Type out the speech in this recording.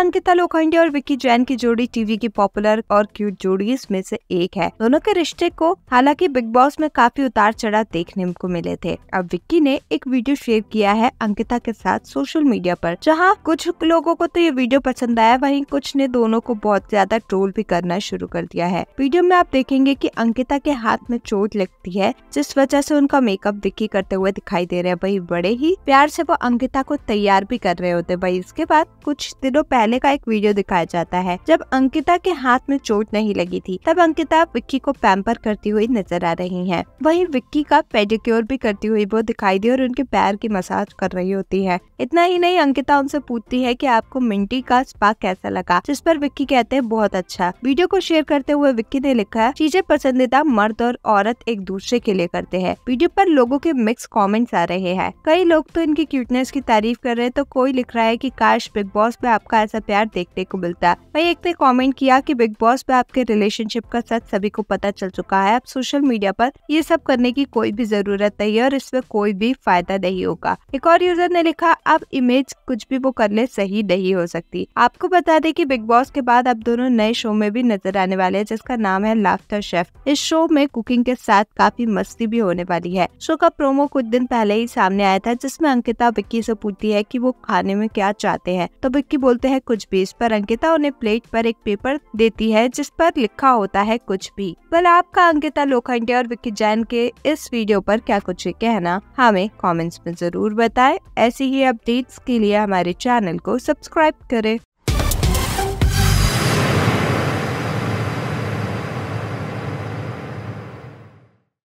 अंकिता लोखंडे और विक्की जैन की जोड़ी टीवी की पॉपुलर और क्यूट जोड़ी में से एक है दोनों के रिश्ते को हालांकि बिग बॉस में काफी उतार चढ़ाव देखने को मिले थे अब विक्की ने एक वीडियो शेयर किया है अंकिता के साथ सोशल मीडिया पर जहां कुछ लोगों को तो ये वीडियो पसंद आया वहीं कुछ ने दोनों को बहुत ज्यादा ट्रोल भी करना शुरू कर दिया है वीडियो में आप देखेंगे की अंकिता के हाथ में चोट लगती है जिस वजह ऐसी उनका मेकअप विक्की करते हुए दिखाई दे रहे हैं वही बड़े ही प्यार से वो अंकिता को तैयार भी कर रहे होते वही इसके बाद कुछ दिनों पहले बनाने का एक वीडियो दिखाया जाता है जब अंकिता के हाथ में चोट नहीं लगी थी तब अंकिता विक्की को पैम्पर करती हुई नजर आ रही है वही विक्की का पेडिक्योर भी करती हुई वो दिखाई दी और उनके पैर की मसाज कर रही होती है इतना ही नहीं अंकिता उनसे पूछती है की आपको मिंटी का स्पा कैसा लगा जिस पर विक्की कहते हैं बहुत अच्छा वीडियो को शेयर करते हुए विक्की ने लिखा है चीजें पसंदीदा मर्द और औरत एक दूसरे के लिए करते हैं वीडियो पर लोगों के मिक्स कमेंट्स आ रहे हैं कई लोग तो इनकी क्यूटनेस की तारीफ कर रहे हैं तो कोई लिख रहा है कि काश बिग बॉस में आपका ऐसा सा प्यार देखने को मिलता है वही एक ने तो कॉमेंट किया कि बिग बॉस में आपके रिलेशनशिप का सच सभी को पता चल चुका है अब सोशल मीडिया पर ये सब करने की कोई भी जरूरत नहीं है और इसमें कोई भी फायदा नहीं होगा एक और यूजर ने लिखा अब इमेज कुछ भी वो करने सही नहीं हो सकती आपको बता दें कि बिग बॉस के बाद अब दोनों नए शो में भी नजर आने वाले हैं जिसका नाम है लाफ्टर शेफ इस शो में कुकिंग के साथ काफी मस्ती भी होने वाली है शो का प्रोमो कुछ दिन पहले ही सामने आया था जिसमे अंकिता विक्की से पूछती है की वो खाने में क्या चाहते हैं तो विक्की बोलते हैं कुछ बेस पर अंकिता उन्हें प्लेट पर एक पेपर देती है जिस पर लिखा होता है कुछ भी बल आपका अंकिता लोखंडे और विक्की जैन के इस वीडियो पर क्या कुछ है कहना हमें कमेंट्स में जरूर बताएं ऐसी ही अपडेट्स के लिए हमारे चैनल को सब्सक्राइब करें